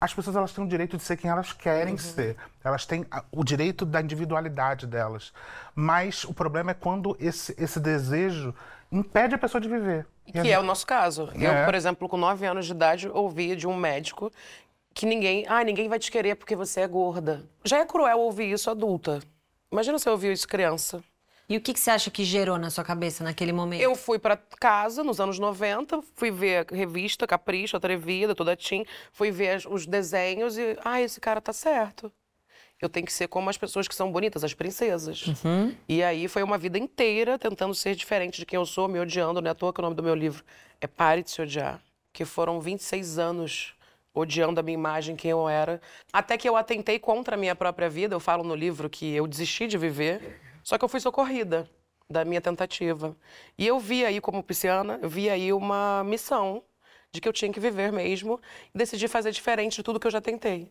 as pessoas elas têm o direito de ser quem elas querem uhum. ser. Elas têm o direito da individualidade delas. Mas o problema é quando esse, esse desejo impede a pessoa de viver. E que gente... é o nosso caso. É. Eu, por exemplo, com 9 anos de idade, ouvia de um médico que ninguém. Ah, ninguém vai te querer porque você é gorda. Já é cruel ouvir isso adulta. Imagina se eu ouvir isso criança. E o que, que você acha que gerou na sua cabeça naquele momento? Eu fui para casa nos anos 90, fui ver revista Capricho, Atrevida, toda Tim, fui ver os desenhos e, ah, esse cara tá certo. Eu tenho que ser como as pessoas que são bonitas, as princesas. Uhum. E aí foi uma vida inteira tentando ser diferente de quem eu sou, me odiando, né? é à toa que o nome do meu livro é Pare de se odiar, que foram 26 anos odiando a minha imagem, quem eu era, até que eu atentei contra a minha própria vida. Eu falo no livro que eu desisti de viver só que eu fui socorrida da minha tentativa. E eu vi aí, como pisciana, eu vi aí uma missão de que eu tinha que viver mesmo e decidi fazer diferente de tudo que eu já tentei.